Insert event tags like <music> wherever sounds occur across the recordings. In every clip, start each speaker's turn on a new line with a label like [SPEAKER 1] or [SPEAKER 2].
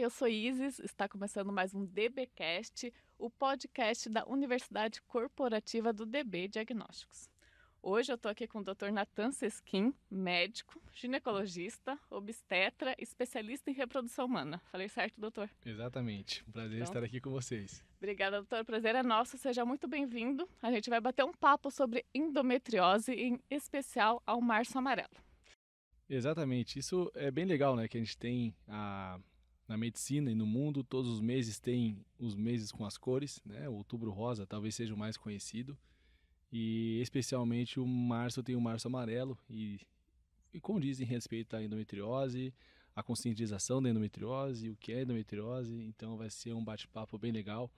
[SPEAKER 1] eu sou Isis. Está começando mais um DBcast, o podcast da Universidade Corporativa do DB Diagnósticos. Hoje eu estou aqui com o Dr. Nathan Sesquim, médico, ginecologista, obstetra, especialista em reprodução humana. Falei certo, doutor?
[SPEAKER 2] Exatamente. Um prazer então, estar aqui com vocês.
[SPEAKER 1] Obrigada, doutor. O prazer é nosso. Seja muito bem-vindo. A gente vai bater um papo sobre endometriose, em especial ao março amarelo.
[SPEAKER 2] Exatamente. Isso é bem legal, né? Que a gente tem a na medicina e no mundo, todos os meses têm os meses com as cores, né? O outubro rosa talvez seja o mais conhecido. E especialmente o março tem o março amarelo e, e condiz em respeito à endometriose, à conscientização da endometriose, o que é endometriose. Então vai ser um bate-papo bem legal.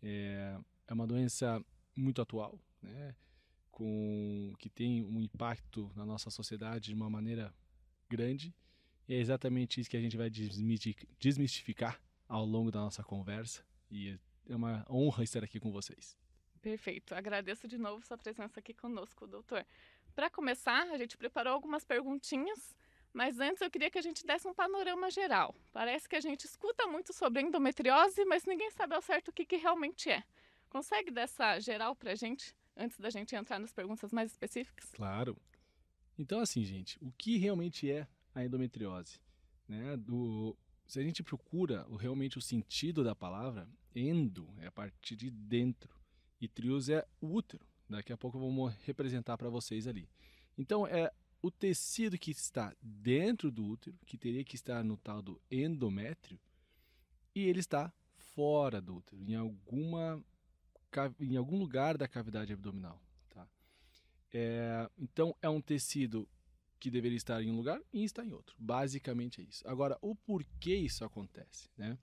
[SPEAKER 2] É, é uma doença muito atual, né? Com, que tem um impacto na nossa sociedade de uma maneira grande e é exatamente isso que a gente vai desmistificar ao longo da nossa conversa. E é uma honra estar aqui com vocês.
[SPEAKER 1] Perfeito. Agradeço de novo sua presença aqui conosco, doutor. Para começar, a gente preparou algumas perguntinhas, mas antes eu queria que a gente desse um panorama geral. Parece que a gente escuta muito sobre endometriose, mas ninguém sabe ao certo o que, que realmente é. Consegue dessa geral para a gente, antes da gente entrar nas perguntas mais específicas?
[SPEAKER 2] Claro. Então, assim, gente, o que realmente é a endometriose. Né? Do, se a gente procura o, realmente o sentido da palavra, endo é a partir de dentro e trios é útero. Daqui a pouco eu vou representar para vocês ali. Então é o tecido que está dentro do útero, que teria que estar no tal do endométrio, e ele está fora do útero, em alguma em algum lugar da cavidade abdominal, tá? É, então é um tecido que deveria estar em um lugar e está em outro. Basicamente é isso. Agora, o porquê isso acontece, né?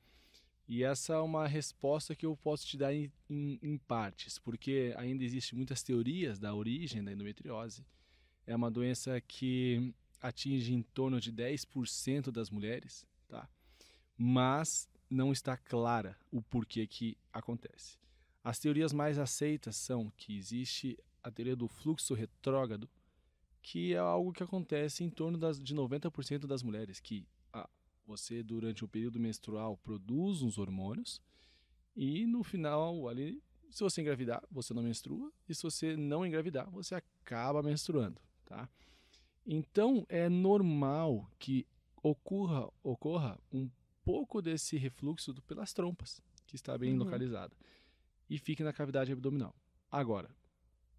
[SPEAKER 2] E essa é uma resposta que eu posso te dar em, em, em partes, porque ainda existem muitas teorias da origem da endometriose. É uma doença que atinge em torno de 10% das mulheres, tá? Mas não está clara o porquê que acontece. As teorias mais aceitas são que existe a teoria do fluxo retrógrado, que é algo que acontece em torno das, de 90% das mulheres, que ah, você, durante o período menstrual, produz uns hormônios e no final, ali, se você engravidar, você não menstrua, e se você não engravidar, você acaba menstruando, tá? Então, é normal que ocorra, ocorra um pouco desse refluxo pelas trompas, que está bem uhum. localizada, e fique na cavidade abdominal. Agora,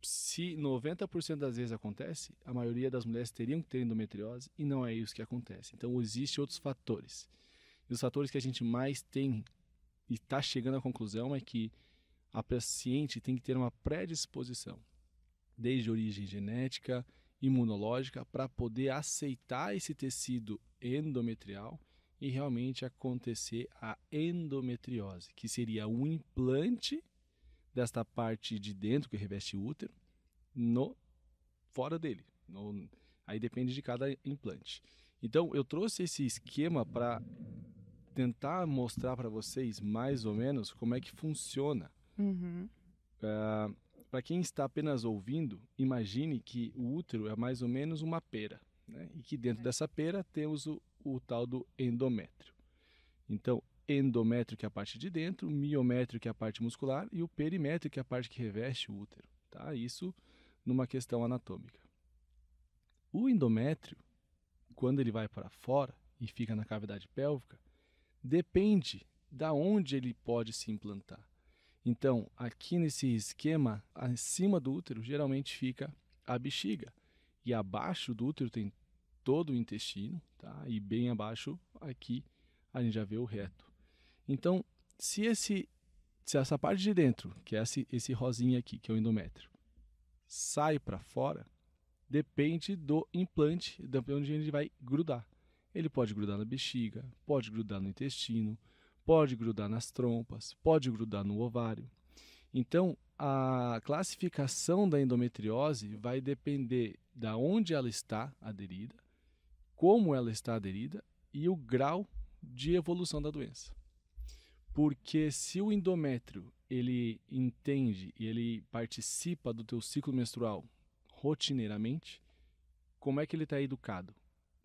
[SPEAKER 2] se 90% das vezes acontece, a maioria das mulheres teriam que ter endometriose e não é isso que acontece. Então, existem outros fatores. E os fatores que a gente mais tem e está chegando à conclusão é que a paciente tem que ter uma predisposição, desde origem genética, imunológica, para poder aceitar esse tecido endometrial e realmente acontecer a endometriose, que seria um implante desta parte de dentro que reveste o útero no fora dele. No, aí depende de cada implante. Então eu trouxe esse esquema para tentar mostrar para vocês mais ou menos como é que funciona. Uhum. Uh, ah, para quem está apenas ouvindo, imagine que o útero é mais ou menos uma pera, né? e que dentro é. dessa pera temos o, o tal do endométrio. Então, endométrio, que é a parte de dentro, miométrio, que é a parte muscular, e o perimétrio, que é a parte que reveste o útero. Tá? Isso numa questão anatômica. O endométrio, quando ele vai para fora e fica na cavidade pélvica, depende da onde ele pode se implantar. Então, aqui nesse esquema, acima do útero geralmente fica a bexiga e abaixo do útero tem todo o intestino, tá? E bem abaixo aqui a gente já vê o reto. Então, se esse se essa parte de dentro, que é esse, esse rosinha aqui, que é o endométrio, sai para fora, depende do implante, de onde ele vai grudar. Ele pode grudar na bexiga, pode grudar no intestino, pode grudar nas trompas, pode grudar no ovário. Então, a classificação da endometriose vai depender da onde ela está aderida, como ela está aderida e o grau de evolução da doença. Porque se o endométrio ele entende e ele participa do teu ciclo menstrual rotineiramente, como é que ele está educado?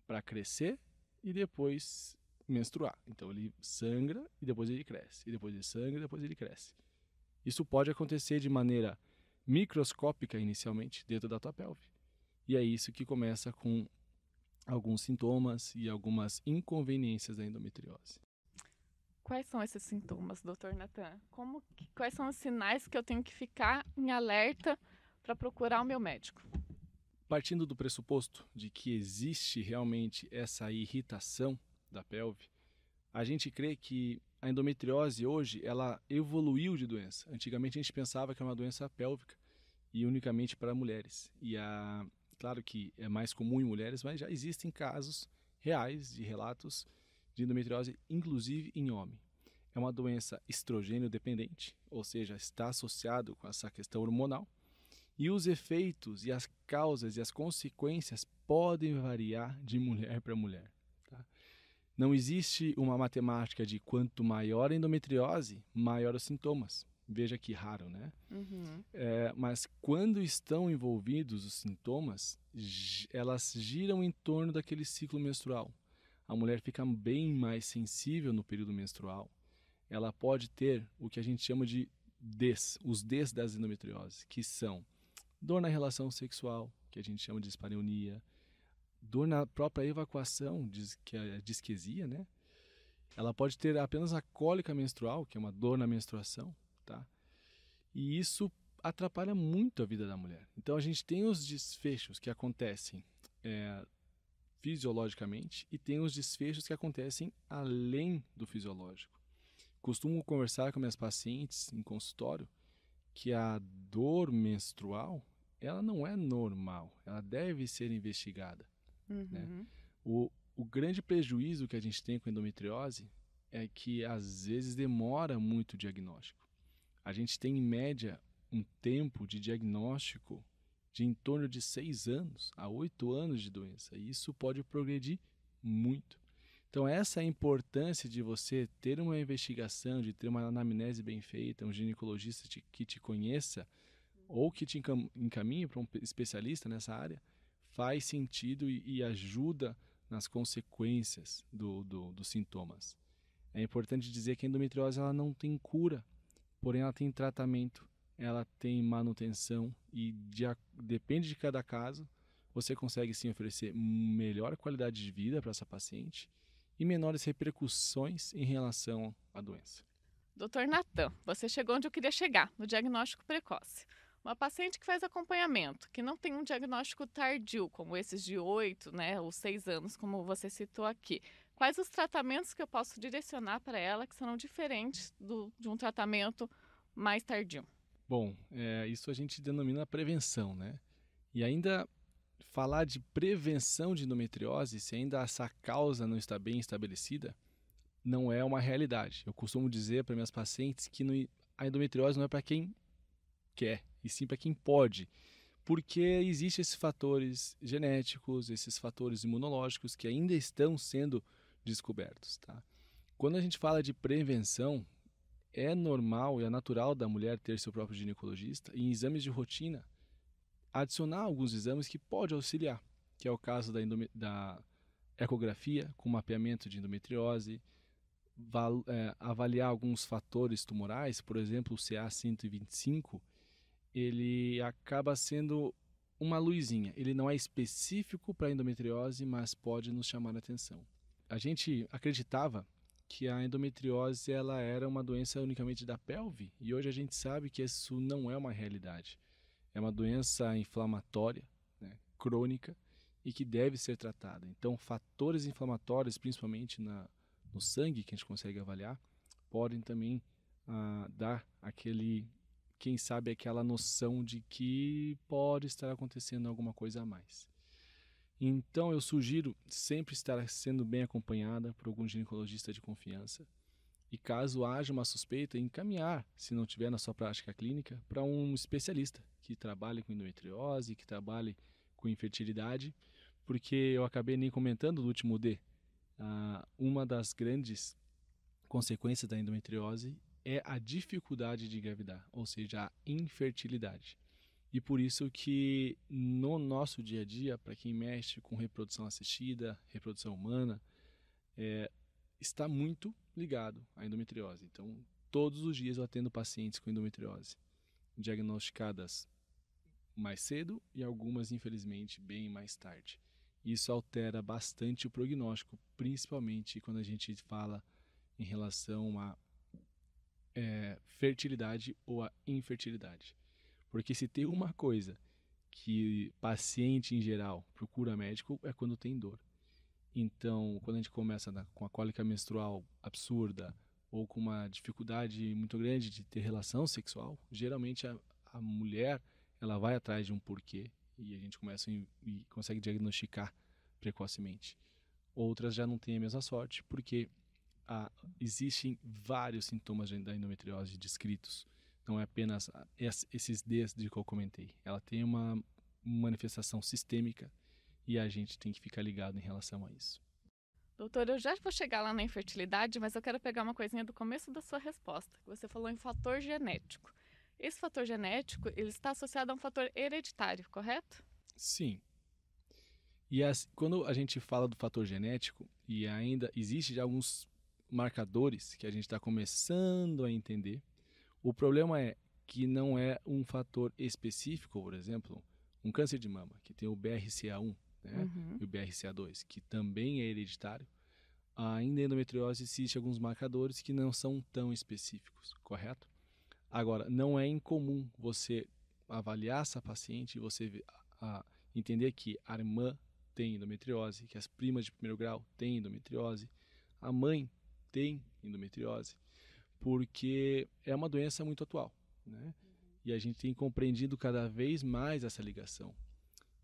[SPEAKER 2] Para crescer e depois menstruar. Então ele sangra e depois ele cresce, e depois ele sangra e depois ele cresce. Isso pode acontecer de maneira microscópica inicialmente dentro da tua pelve. E é isso que começa com alguns sintomas e algumas inconveniências da endometriose
[SPEAKER 1] quais são esses sintomas, doutor Natan? Como, que, quais são os sinais que eu tenho que ficar em alerta para procurar o meu médico?
[SPEAKER 2] Partindo do pressuposto de que existe realmente essa irritação da pelve, a gente crê que a endometriose hoje ela evoluiu de doença. Antigamente a gente pensava que é uma doença pélvica e unicamente para mulheres. E a, claro que é mais comum em mulheres, mas já existem casos reais de relatos de endometriose, inclusive em homem. É uma doença estrogênio dependente, ou seja, está associado com essa questão hormonal. E os efeitos e as causas e as consequências podem variar de mulher para mulher. Tá? Não existe uma matemática de quanto maior a endometriose, maior os sintomas. Veja que raro, né? Uhum. É, mas quando estão envolvidos os sintomas, elas giram em torno daquele ciclo menstrual a mulher fica bem mais sensível no período menstrual. Ela pode ter o que a gente chama de des, os des das endometrioses, que são dor na relação sexual, que a gente chama de dispareunia, dor na própria evacuação, diz que é a disquesia, né? Ela pode ter apenas a cólica menstrual, que é uma dor na menstruação, tá? E isso atrapalha muito a vida da mulher. Então a gente tem os desfechos que acontecem é, fisiologicamente e tem os desfechos que acontecem além do fisiológico. Costumo conversar com minhas pacientes em consultório que a dor menstrual ela não é normal, ela deve ser investigada. Uhum. Né? O, o grande prejuízo que a gente tem com endometriose é que às vezes demora muito o diagnóstico. A gente tem em média um tempo de diagnóstico de em torno de 6 anos a 8 anos de doença. E isso pode progredir muito. Então, essa é importância de você ter uma investigação, de ter uma anamnese bem feita, um ginecologista te, que te conheça ou que te encaminhe para um especialista nessa área, faz sentido e, e ajuda nas consequências do, do, dos sintomas. É importante dizer que a endometriose ela não tem cura, porém ela tem tratamento, ela tem manutenção e de acordo depende de cada caso, você consegue sim oferecer melhor qualidade de vida para essa paciente e menores repercussões em relação
[SPEAKER 1] à doença. Doutor Natan, você chegou onde eu queria chegar, no diagnóstico precoce. Uma paciente que faz acompanhamento, que não tem um diagnóstico tardio, como esses de 8, né, ou 6 anos, como você citou aqui, quais os tratamentos que eu posso direcionar para ela que serão diferentes do, de um tratamento mais tardio?
[SPEAKER 2] Bom, é, isso a gente denomina prevenção, né? E ainda falar de prevenção de endometriose, se ainda essa causa não está bem estabelecida, não é uma realidade. Eu costumo dizer para minhas pacientes que a endometriose não é para quem quer, e sim para quem pode. Porque existem esses fatores genéticos, esses fatores imunológicos que ainda estão sendo descobertos. Tá? Quando a gente fala de prevenção, é normal e é natural da mulher ter seu próprio ginecologista e em exames de rotina adicionar alguns exames que pode auxiliar, que é o caso da, da ecografia com mapeamento de endometriose, é, avaliar alguns fatores tumorais, por exemplo, o CA125, ele acaba sendo uma luzinha. Ele não é específico para endometriose, mas pode nos chamar a atenção. A gente acreditava que a endometriose ela era uma doença unicamente da pelve e hoje a gente sabe que isso não é uma realidade. É uma doença inflamatória, né, crônica e que deve ser tratada. Então, fatores inflamatórios, principalmente na, no sangue que a gente consegue avaliar, podem também ah, dar aquele, quem sabe, aquela noção de que pode estar acontecendo alguma coisa a mais. Então eu sugiro sempre estar sendo bem acompanhada por algum ginecologista de confiança. E caso haja uma suspeita, encaminhar, se não tiver na sua prática clínica, para um especialista que trabalhe com endometriose, que trabalhe com infertilidade, porque eu acabei nem comentando no último D. Ah, uma das grandes consequências da endometriose é a dificuldade de engravidar, ou seja, a infertilidade. E por isso que no nosso dia a dia, para quem mexe com reprodução assistida, reprodução humana, é, está muito ligado à endometriose. Então, todos os dias eu atendo pacientes com endometriose, diagnosticadas mais cedo e algumas, infelizmente, bem mais tarde. Isso altera bastante o prognóstico, principalmente quando a gente fala em relação à é, fertilidade ou à infertilidade. Porque se tem uma coisa que paciente em geral procura médico é quando tem dor. Então, quando a gente começa na, com a cólica menstrual absurda ou com uma dificuldade muito grande de ter relação sexual, geralmente a, a mulher ela vai atrás de um porquê e a gente começa em, e consegue diagnosticar precocemente. Outras já não têm a mesma sorte porque a, ah, existem vários sintomas da endometriose descritos não é apenas esses Ds de que eu comentei. Ela tem uma manifestação sistêmica e a gente tem que ficar ligado em relação a isso.
[SPEAKER 1] Doutor, eu já vou chegar lá na infertilidade, mas eu quero pegar uma coisinha do começo da sua resposta. Você falou em fator genético. Esse fator genético, ele está associado a um fator hereditário, correto?
[SPEAKER 2] Sim. E as, quando a gente fala do fator genético, e ainda existe alguns marcadores que a gente está começando a entender, o problema é que não é um fator específico, por exemplo, um câncer de mama, que tem o BRCA1 né, uhum. e o BRCA2, que também é hereditário. Ainda em endometriose existe alguns marcadores que não são tão específicos, correto? Agora, não é incomum você avaliar essa paciente e você a, a, entender que a irmã tem endometriose, que as primas de primeiro grau têm endometriose, a mãe tem endometriose porque é uma doença muito atual, né? Uhum. E a gente tem compreendido cada vez mais essa ligação.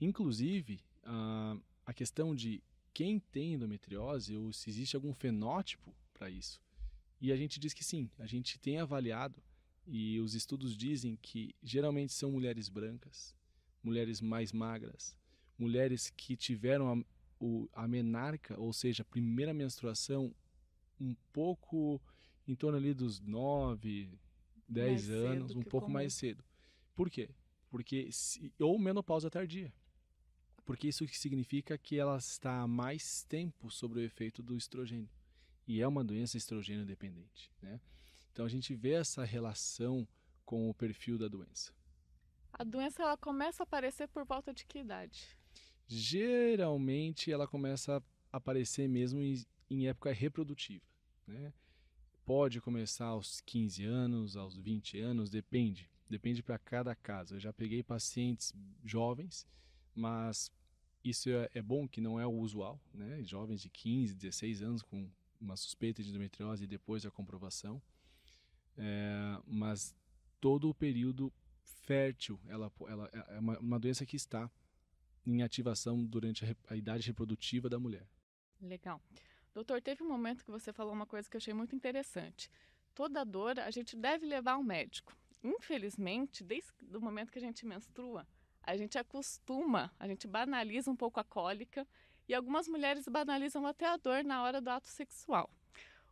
[SPEAKER 2] Inclusive, a, a questão de quem tem endometriose ou se existe algum fenótipo para isso. E a gente diz que sim, a gente tem avaliado e os estudos dizem que geralmente são mulheres brancas, mulheres mais magras, mulheres que tiveram a, o, a menarca, ou seja, a primeira menstruação, um pouco em torno ali dos 9, 10 mais anos, um pouco comum. mais cedo. Por quê? Porque se, ou menopausa tardia. Porque isso significa que ela está há mais tempo sobre o efeito do estrogênio. E é uma doença estrogênio dependente, né? Então a gente vê essa relação com o perfil da doença.
[SPEAKER 1] A doença ela começa a aparecer por volta de que idade?
[SPEAKER 2] Geralmente ela começa a aparecer mesmo em, em época reprodutiva, né? pode começar aos 15 anos, aos 20 anos, depende. Depende para cada caso. Eu já peguei pacientes jovens, mas isso é, é, bom que não é o usual, né? Jovens de 15, 16 anos com uma suspeita de endometriose e depois a comprovação. É, mas todo o período fértil, ela, ela é, é uma, uma doença que está em ativação durante a, a idade reprodutiva da mulher.
[SPEAKER 1] Legal. Doutor, teve um momento que você falou uma coisa que eu achei muito interessante. Toda dor a gente deve levar ao médico. Infelizmente, desde o momento que a gente menstrua, a gente acostuma, a gente banaliza um pouco a cólica e algumas mulheres banalizam até a dor na hora do ato sexual.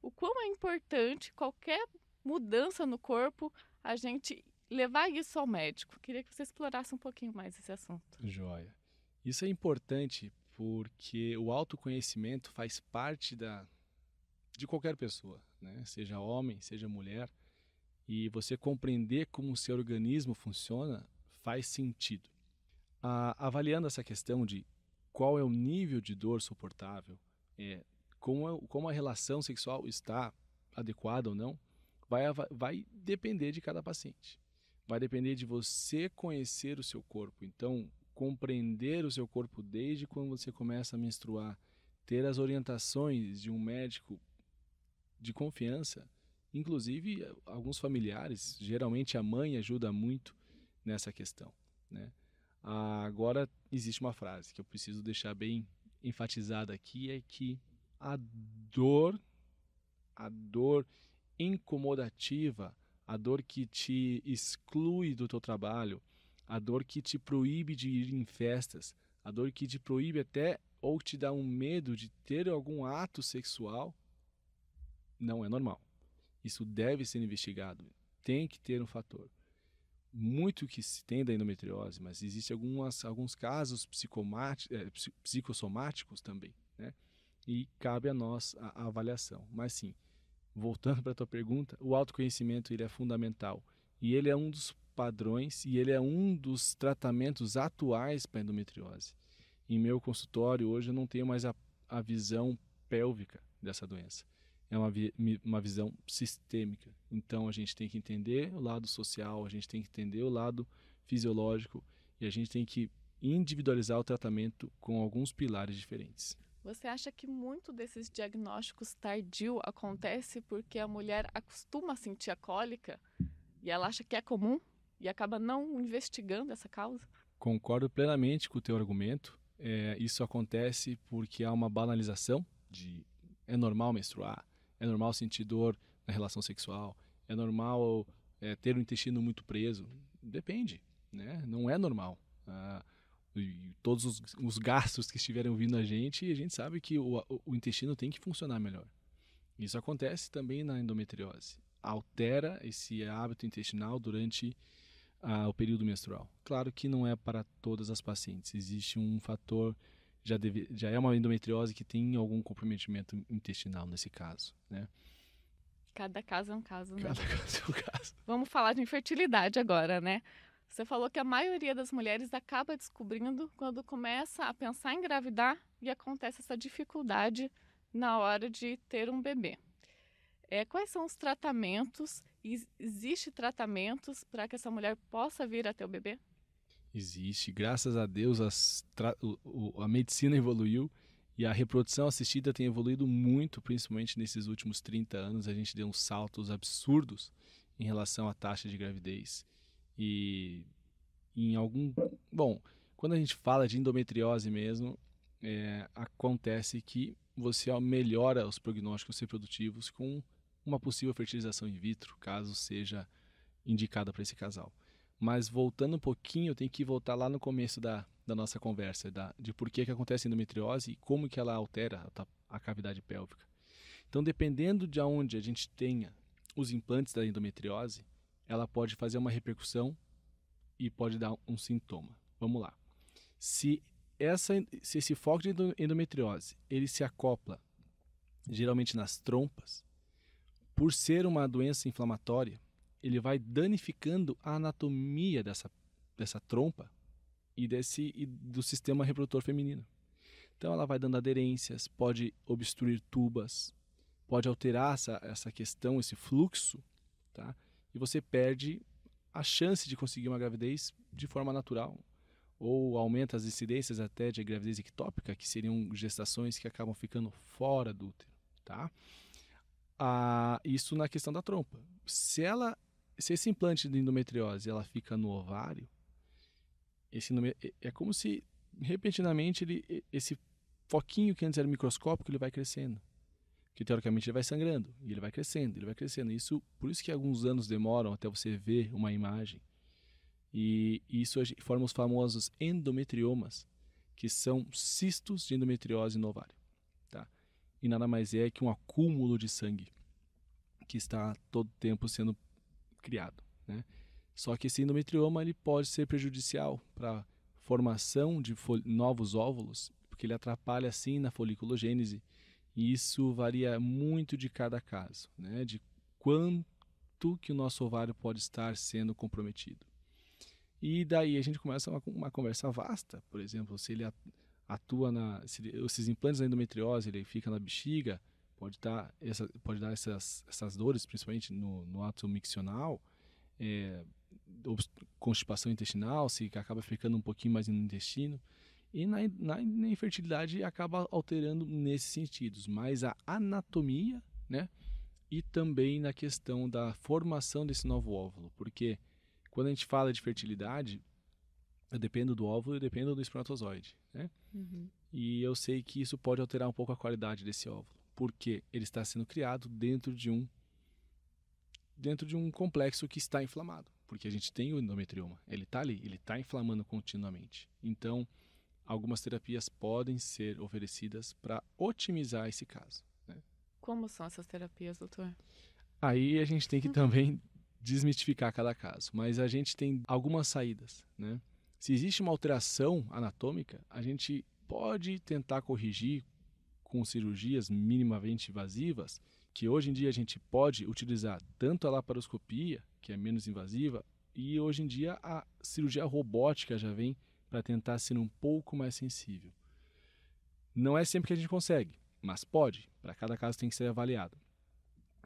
[SPEAKER 1] O quão é importante qualquer mudança no corpo a gente levar isso ao médico. Queria que você explorasse um pouquinho mais esse assunto.
[SPEAKER 2] Joia. Isso é importante porque o autoconhecimento faz parte da de qualquer pessoa, né? Seja homem, seja mulher, e você compreender como o seu organismo funciona faz sentido. A, avaliando essa questão de qual é o nível de dor suportável, é, como, é, como a relação sexual está adequada ou não, vai, vai depender de cada paciente. Vai depender de você conhecer o seu corpo. Então, compreender o seu corpo desde quando você começa a menstruar, ter as orientações de um médico de confiança, inclusive eh, alguns familiares, geralmente a mãe ajuda muito nessa questão, né? Agora existe uma frase que eu preciso deixar bem enfatizada aqui é que a dor, a dor incomodativa, a dor que te exclui do teu trabalho, a dor que te proíbe de ir em festas, a dor que te proíbe até ou te dá um medo de ter algum ato sexual, não é normal. Isso deve ser investigado, tem que ter um fator. Muito que se tem da endometriose, mas existem algumas, alguns casos é, psicossomáticos também, né? E cabe a nós a, a avaliação. Mas sim, voltando <laughs> para a tua pergunta, o autoconhecimento ele é fundamental e ele é um dos padrões e ele é um dos tratamentos atuais para endometriose. Em meu consultório hoje eu não tenho mais a, a visão pélvica dessa doença. É uma, uma visão sistêmica. Então a gente tem que entender o lado social, a gente tem que entender o lado fisiológico e a gente tem que individualizar o tratamento com alguns pilares diferentes.
[SPEAKER 1] Você acha que muito desses diagnósticos tardio acontece porque a mulher acostuma a sentir a cólica e ela acha que é comum? e acaba não investigando essa causa?
[SPEAKER 2] Concordo plenamente com o teu argumento. É, isso acontece porque há uma banalização de é normal menstruar, é normal sentir dor na relação sexual, é normal é, ter o intestino muito preso. Depende, né? Não é normal. Ah, e todos os, os, gastos que estiverem vindo a gente, a gente sabe que o, o intestino tem que funcionar melhor. Isso acontece também na endometriose. Altera esse hábito intestinal durante a, o período menstrual. Claro que não é para todas as pacientes. Existe um fator já, deve, já é uma endometriose que tem algum comprometimento intestinal nesse caso, né?
[SPEAKER 1] Cada caso é um caso, né? Cada <laughs> caso é um caso. Vamos falar de infertilidade agora, né? Você falou que a maioria das mulheres acaba descobrindo quando começa a pensar em engravidar e acontece essa dificuldade na hora de ter um bebê. É, quais são os tratamentos existe tratamentos para que essa mulher possa vir a ter o bebê?
[SPEAKER 2] Existe. Graças a Deus tra... o, o, a medicina evoluiu e a reprodução assistida tem evoluído muito, principalmente nesses últimos 30 anos. A gente deu uns saltos absurdos em relação à taxa de gravidez. E em algum. Bom, quando a gente fala de endometriose mesmo, é, acontece que você melhora os prognósticos reprodutivos com uma possível fertilização in vitro, caso seja indicada para esse casal. Mas voltando um pouquinho, eu tenho que voltar lá no começo da, da nossa conversa, da, de por que, que acontece a endometriose e como que ela altera a, a cavidade pélvica. Então, dependendo de onde a gente tenha os implantes da endometriose, ela pode fazer uma repercussão e pode dar um sintoma. Vamos lá. Se, essa, se esse foco de endometriose ele se acopla geralmente nas trompas, por ser uma doença inflamatória, ele vai danificando a anatomia dessa, dessa trompa e, desse, e do sistema reprodutor feminino. Então ela vai dando aderências, pode obstruir tubas, pode alterar essa, essa questão, esse fluxo, tá? E você perde a chance de conseguir uma gravidez de forma natural ou aumenta as incidências até de gravidez ectópica, que seriam gestações que acabam ficando fora do útero, tá? a, isso na questão da trompa. Se ela, se esse implante de endometriose ela fica no ovário, esse é, é como se repentinamente ele, esse foquinho que antes era microscópico ele vai crescendo, que teoricamente ele vai sangrando e ele vai crescendo, ele vai crescendo. Isso por isso que alguns anos demoram até você ver uma imagem. E isso forma os famosos endometriomas, que são cistos de endometriose no ovário e nada mais é que um acúmulo de sangue que está todo tempo sendo criado. Né? Só que esse endometrioma ele pode ser prejudicial para a formação de novos óvulos, porque ele atrapalha assim na foliculogênese. E isso varia muito de cada caso, né? de quanto que o nosso ovário pode estar sendo comprometido. E daí a gente começa uma, uma conversa vasta, por exemplo, se ele atua na. Se esses implantes da endometriose ele fica na bexiga, pode, tá, essa, pode dar essas, essas dores, principalmente no, no ato miccional, é, constipação intestinal, se acaba ficando um pouquinho mais no intestino. E na, na, na infertilidade acaba alterando nesses sentidos, mas a anatomia, né? E também na questão da formação desse novo óvulo, porque quando a gente fala de fertilidade, eu dependo do óvulo, e dependo do espermatozoide, né? Uhum. E eu sei que isso pode alterar um pouco a qualidade desse óvulo, porque ele está sendo criado dentro de um dentro de um complexo que está inflamado, porque a gente tem o endometrioma, ele está ali, ele está inflamando continuamente. Então, algumas terapias podem ser oferecidas para otimizar esse caso.
[SPEAKER 1] Né? Como são essas terapias, doutor?
[SPEAKER 2] Aí a gente tem que uhum. também desmistificar cada caso, mas a gente tem algumas saídas, né? Se existe uma alteração anatômica, a gente pode tentar corrigir com cirurgias minimamente invasivas, que hoje em dia a gente pode utilizar tanto a laparoscopia, que é menos invasiva, e hoje em dia a cirurgia robótica já vem para tentar ser um pouco mais sensível. Não é sempre que a gente consegue, mas pode, para cada caso tem que ser avaliado.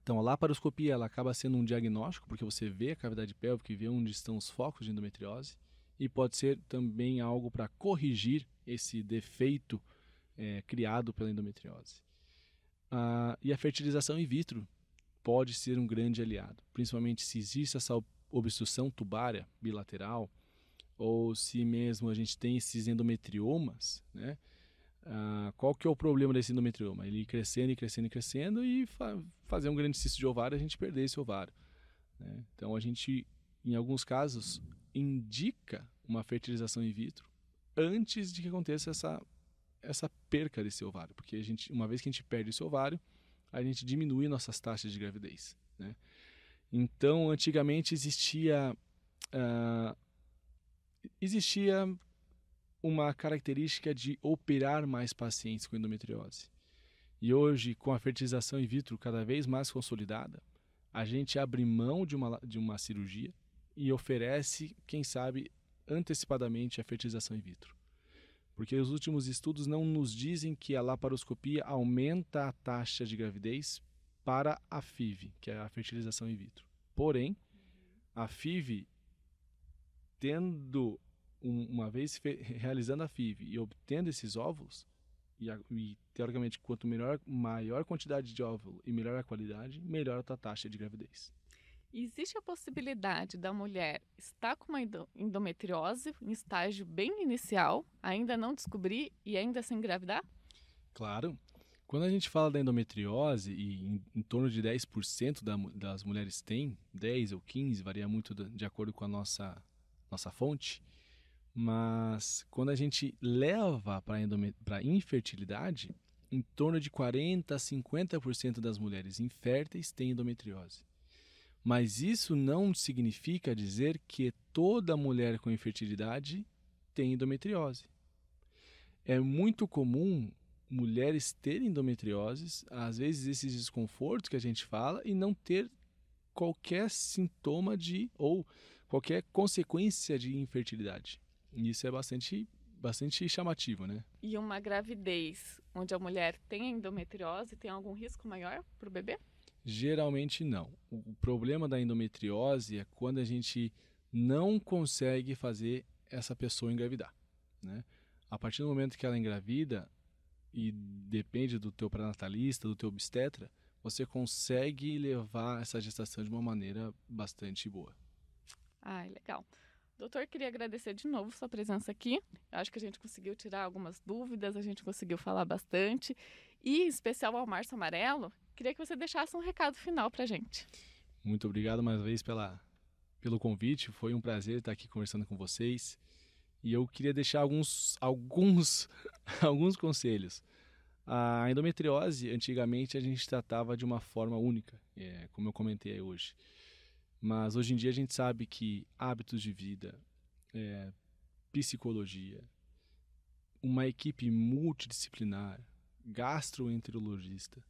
[SPEAKER 2] Então, a laparoscopia ela acaba sendo um diagnóstico, porque você vê a cavidade pélvica e vê onde estão os focos de endometriose e pode ser também algo para corrigir esse defeito é, criado pela endometriose. Ah, e a fertilização in vitro pode ser um grande aliado, principalmente se existe essa obstrução tubária bilateral ou se mesmo a gente tem esses endometriomas, né? Ah, qual que é o problema desse endometrioma? Ele crescendo e crescendo e crescendo e fa fazer um grande cisto de ovário a gente perder esse ovário. Né? Então a gente, em alguns casos, indica uma fertilização in vitro antes de que aconteça essa, essa perca desse ovário, porque a gente, uma vez que a gente perde esse ovário, a gente diminui nossas taxas de gravidez. Né? Então, antigamente existia uh, existia uma característica de operar mais pacientes com endometriose. E hoje, com a fertilização in vitro cada vez mais consolidada, a gente abre mão de uma, de uma cirurgia e oferece, quem sabe, antecipadamente a fertilização in vitro. Porque os últimos estudos não nos dizem que a laparoscopia aumenta a taxa de gravidez para a FIV, que é a fertilização in vitro. Porém, a FIV, tendo uma vez realizando a FIV e obtendo esses óvulos, e, e, teoricamente, quanto melhor, maior quantidade de óvulo e melhor a qualidade, melhor a tua taxa de gravidez.
[SPEAKER 1] Existe a possibilidade da mulher estar com uma endometriose em estágio bem inicial, ainda não descobrir e ainda se engravidar?
[SPEAKER 2] Claro. Quando a gente fala da endometriose, e em, em torno de 10% da, das mulheres têm, 10 ou 15, varia muito de acordo com a nossa, nossa fonte, mas quando a gente leva para a infertilidade, em torno de 40% a 50% das mulheres inférteis têm endometriose. Mas isso não significa dizer que toda mulher com infertilidade tem endometriose. É muito comum mulheres terem endometrioses, às vezes esses desconfortos que a gente fala, e não ter qualquer sintoma de ou qualquer consequência de infertilidade. E isso é bastante bastante chamativo, né?
[SPEAKER 1] E uma gravidez onde a mulher tem endometriose tem algum risco maior para o bebê?
[SPEAKER 2] Geralmente não. O problema da endometriose é quando a gente não consegue fazer essa pessoa engravidar. Né? A partir do momento que ela é engravida, e depende do teu pré-natalista, do teu obstetra, você consegue levar essa gestação de uma maneira bastante boa.
[SPEAKER 1] Ah, legal. Doutor, queria agradecer de novo sua presença aqui. Acho que a gente conseguiu tirar algumas dúvidas, a gente conseguiu falar bastante. E em especial ao Márcio Amarelo, Queria que você deixasse um recado final para gente.
[SPEAKER 2] Muito obrigado mais uma vez pela, pelo convite. Foi um prazer estar aqui conversando com vocês. E eu queria deixar alguns, alguns, <laughs> alguns conselhos. A endometriose, antigamente, a gente tratava de uma forma única, é, como eu comentei hoje. Mas hoje em dia a gente sabe que hábitos de vida, é, psicologia, uma equipe multidisciplinar, gastroenterologista,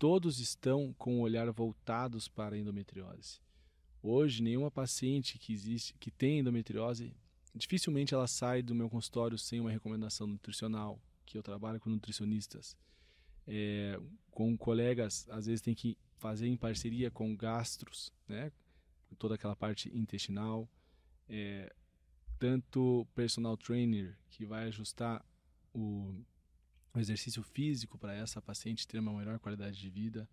[SPEAKER 2] todos estão com o olhar voltados para a endometriose. Hoje, nenhuma paciente que existe que tem endometriose, dificilmente ela sai do meu consultório sem uma recomendação nutricional, que eu trabalho com nutricionistas. É, com colegas, às vezes tem que fazer em parceria com gastros, né? Toda aquela parte intestinal. É, tanto personal trainer, que vai ajustar o o exercício físico para essa paciente ter uma melhor qualidade de vida.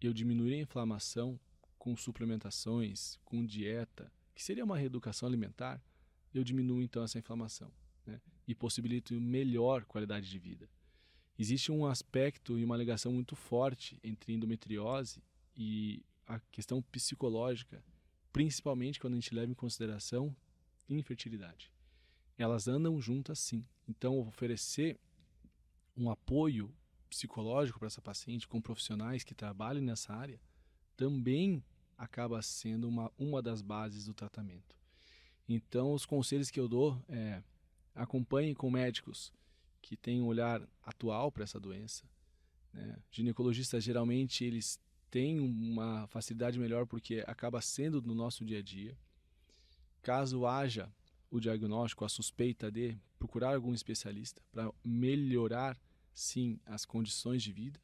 [SPEAKER 2] Eu diminuir a inflamação com suplementações, com dieta, que seria uma reeducação alimentar, eu diminuo então essa inflamação né? e possibilito melhor qualidade de vida. Existe um aspecto e uma ligação muito forte entre endometriose e a questão psicológica, principalmente quando a gente leva em consideração infertilidade. Elas andam juntas sim. Então, oferecer um apoio psicológico para essa paciente com profissionais que trabalhem nessa área também acaba sendo uma, uma das bases do tratamento. Então, os conselhos que eu dou é acompanhe com médicos que têm um olhar atual para essa doença. Né? Ginecologistas, geralmente, eles têm uma facilidade melhor porque acaba sendo do nosso dia a dia. Caso haja o diagnóstico, a suspeita de procurar algum especialista para melhorar, sim, as condições de vida.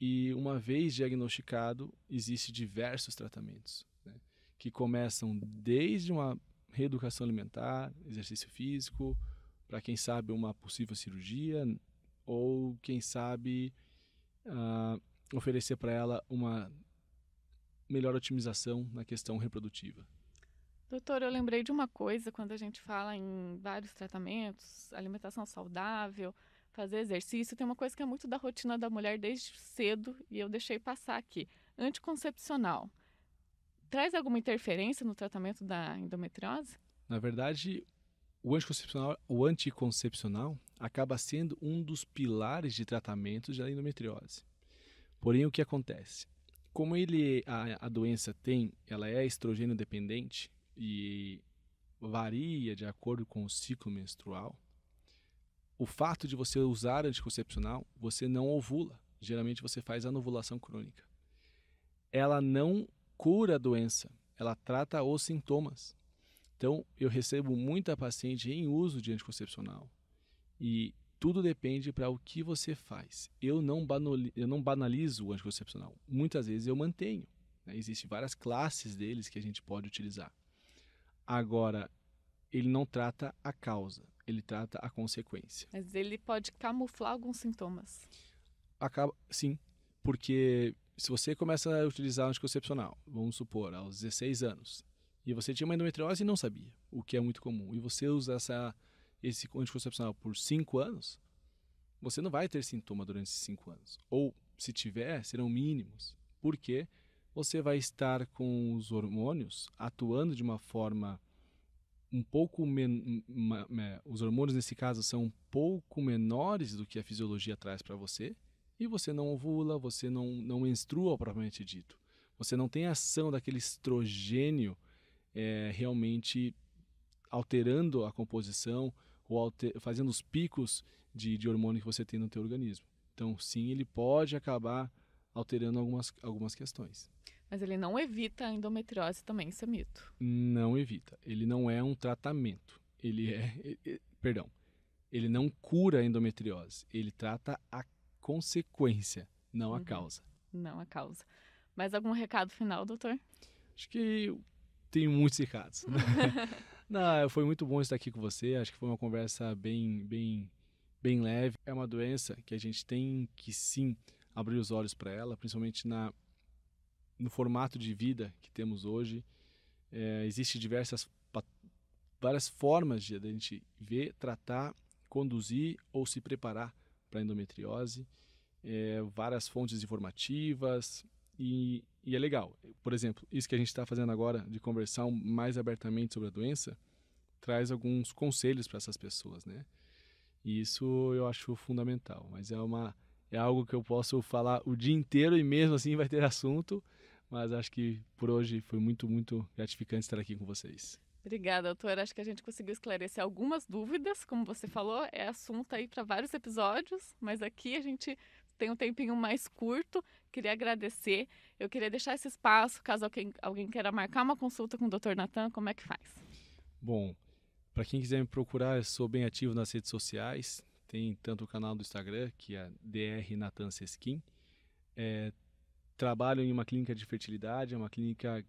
[SPEAKER 2] E uma vez diagnosticado, existem diversos tratamentos, né? que começam desde uma reeducação alimentar, exercício físico, para quem sabe uma possível cirurgia, ou quem sabe uh, oferecer para ela uma melhor otimização na questão reprodutiva.
[SPEAKER 1] Doutor, eu lembrei de uma coisa quando a gente fala em vários tratamentos, alimentação saudável, fazer exercício, tem uma coisa que é muito da rotina da mulher desde cedo e eu deixei passar aqui: anticoncepcional. Traz alguma interferência no tratamento da endometriose?
[SPEAKER 2] Na verdade, o anticoncepcional, o anticoncepcional acaba sendo um dos pilares de tratamento da endometriose. Porém, o que acontece? Como ele, a, a doença tem, ela é estrogênio dependente, e varia de acordo com o ciclo menstrual, o fato de você usar anticoncepcional, você não ovula. Geralmente você faz anovulação crônica. Ela não cura a doença, ela trata os sintomas. Então, eu recebo muita paciente em uso de anticoncepcional. E tudo depende para o que você faz. Eu não, eu não, banalizo o anticoncepcional. Muitas vezes eu mantenho. Né? Existem várias classes deles que a gente pode utilizar. Agora, ele não trata a causa, ele trata a consequência.
[SPEAKER 1] Mas ele pode camuflar alguns sintomas.
[SPEAKER 2] Acaba, sim, porque se você começa a utilizar anticoncepcional, vamos supor, aos 16 anos, e você tinha uma endometriose e não sabia, o que é muito comum, e você usa essa, esse anticoncepcional por 5 anos, você não vai ter sintoma durante esses 5 anos. Ou, se tiver, serão mínimos, porque você vai estar com os hormônios atuando de uma forma um pouco menos, os hormônios nesse caso são um pouco menores do que a fisiologia traz para você e você não ovula, você não não menstrua propriamente dito. Você não tem ação daquele estrogênio é, realmente alterando a composição ou alter... fazendo os picos de, de hormônio que você tem no teu organismo. Então, sim, ele pode acabar alterando algumas, algumas questões.
[SPEAKER 1] Mas ele não evita a endometriose também, isso é mito.
[SPEAKER 2] Não evita. Ele não é um tratamento. Ele é. perdão. Ele não cura a endometriose. Ele trata a consequência, não a uhum. causa.
[SPEAKER 1] Não a causa. Mais algum recado final, doutor? Acho que
[SPEAKER 2] tenho muitos recados. <laughs> <laughs> não, foi muito bom estar aqui com você. Acho que foi uma conversa bem, bem, bem leve. É uma doença que a gente tem que sim abrir os olhos para ela, principalmente na no formato de vida que temos hoje, é, existe diversas várias formas de a gente ver, tratar, conduzir ou se preparar para a endometriose, é, várias fontes informativas e, e, é legal. Por exemplo, isso que a gente está fazendo agora de conversar mais abertamente sobre a doença traz alguns conselhos para essas pessoas, né? E isso eu acho fundamental, mas é uma é algo que eu posso falar o dia inteiro e mesmo assim vai ter assunto. Mas acho que por hoje foi muito, muito gratificante estar aqui com vocês.
[SPEAKER 1] Obrigada, doutor. Acho que a gente conseguiu esclarecer algumas dúvidas. Como você falou, é assunto aí para vários episódios, mas aqui a gente tem um tempinho mais curto. Queria agradecer. Eu queria deixar esse espaço, caso alguém, alguém queira marcar uma consulta com o Dr. Natan, como é que faz?
[SPEAKER 2] Bom, para quem quiser me procurar, eu sou bem ativo nas redes sociais. Tem tanto o canal do Instagram, que é Dr. É, trabalho em uma clínica de fertilidade, é uma clínica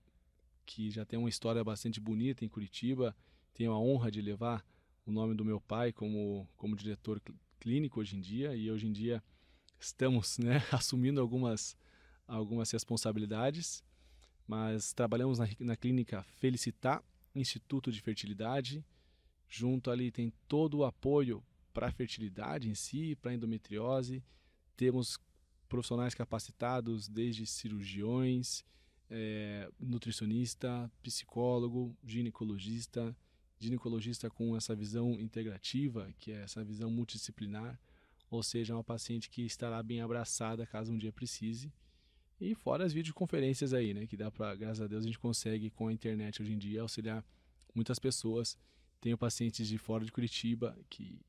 [SPEAKER 2] que já tem uma história bastante bonita em Curitiba. Tenho a honra de levar o nome do meu pai como, como diretor clínico hoje em dia e hoje em dia estamos né, <laughs> assumindo algumas, algumas responsabilidades, mas trabalhamos na, na clínica Felicitar, Instituto de Fertilidade. Junto ali tem todo o apoio para a fertilidade em si, para a endometriose. Temos profissionais capacitados, desde cirurgiões, é, nutricionista, psicólogo, ginecologista, ginecologista com essa visão integrativa, que é essa visão multidisciplinar, ou seja, uma paciente que estará bem abraçada caso um dia precise. E fora as videoconferências aí, né, que dá para, graças a Deus, a gente consegue com a internet hoje em dia auxiliar muitas pessoas. Tenho pacientes de fora de Curitiba que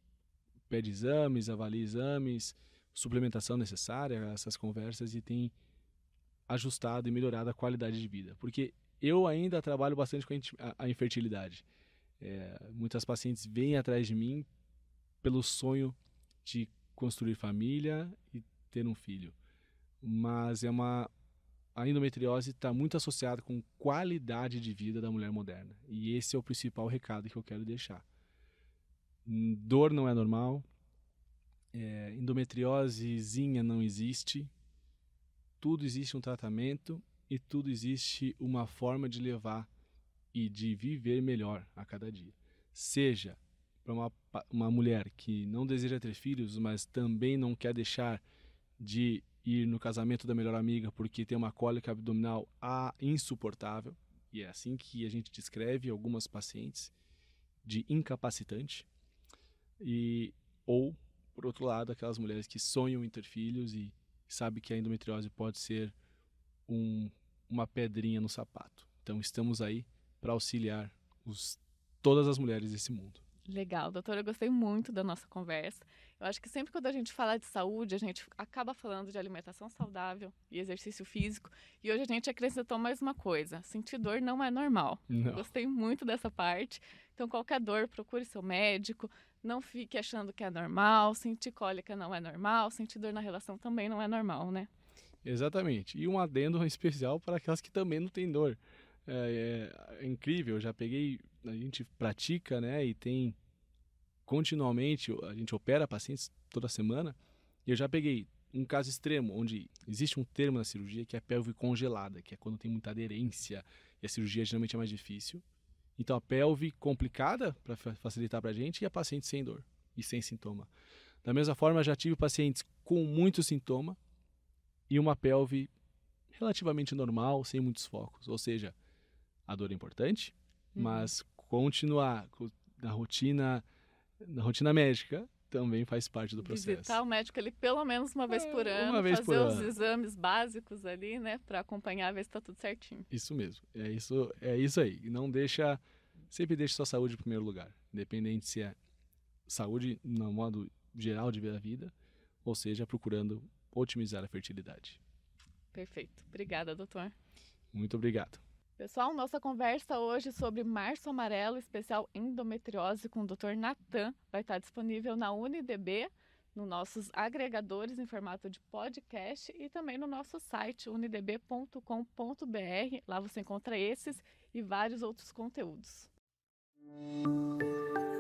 [SPEAKER 2] pede exames, avalia exames, suplementação necessária, essas conversas e tem ajustado e melhorado a qualidade de vida. Porque eu ainda trabalho bastante com a infertilidade. É, muitas pacientes vêm atrás de mim pelo sonho de construir família e ter um filho. Mas é uma a endometriose está muito associada com qualidade de vida da mulher moderna. E esse é o principal recado que eu quero deixar. Hum, dor não é normal, é, endometriosezinha não existe. Tudo existe um tratamento e tudo existe uma forma de levar e de viver melhor a cada dia. Seja para uma, uma mulher que não deseja ter filhos, mas também não quer deixar de ir no casamento da melhor amiga porque tem uma cólica abdominal a insuportável, e é assim que a gente descreve algumas pacientes, de incapacitante, e ou por outro lado, aquelas mulheres que sonham em ter filhos e sabem que a endometriose pode ser um, uma pedrinha no sapato. Então, estamos aí para auxiliar os, todas as mulheres desse mundo.
[SPEAKER 1] Legal, doutora, eu gostei muito da nossa conversa. Eu acho que sempre quando a gente fala de saúde, a gente acaba falando de alimentação saudável e exercício físico. E hoje a gente acrescentou mais uma coisa: sentir dor não é normal. Não. Gostei muito dessa parte. Então, qualquer dor, procure seu médico, não fique achando que é normal, sentir cólica não é normal, sentir dor na relação também não é normal, né?
[SPEAKER 2] Exatamente. E um adendo <laughs> especial para aquelas que também não têm dor. É, é, é incrível, já peguei, a gente pratica, né, e tem continuamente, a gente opera pacientes toda semana, e eu já peguei um caso extremo, onde existe um termo na cirurgia que é a pelve congelada, que é quando tem muita aderência, e a cirurgia geralmente é mais difícil. Então a pelve complicada para facilitar para a gente e a paciente sem dor e sem sintoma. Da mesma forma, já tive pacientes com muito sintoma e uma pelve relativamente normal, sem muitos focos. Ou seja, a dor é importante, uhum. mas continuar na rotina na rotina médica também faz parte do processo. Visitar
[SPEAKER 1] o médico ali pelo menos uma vez é, por ano, vez fazer por os ano. exames básicos ali, né, para acompanhar ver se está tudo certinho.
[SPEAKER 2] Isso mesmo. É isso, é isso aí. E não deixa sempre deixe sua saúde em primeiro lugar, independente se é saúde no modo geral de ver a vida, ou seja, procurando otimizar a fertilidade.
[SPEAKER 1] Perfeito. Obrigada, doutor.
[SPEAKER 2] Muito obrigado.
[SPEAKER 1] Pessoal, nossa conversa hoje sobre Março Amarelo, especial endometriose com o Dr. Natan, vai estar disponível na UniDB, nos nossos agregadores em formato de podcast e também no nosso site unidb.com.br. Lá você encontra esses e vários outros conteúdos. Música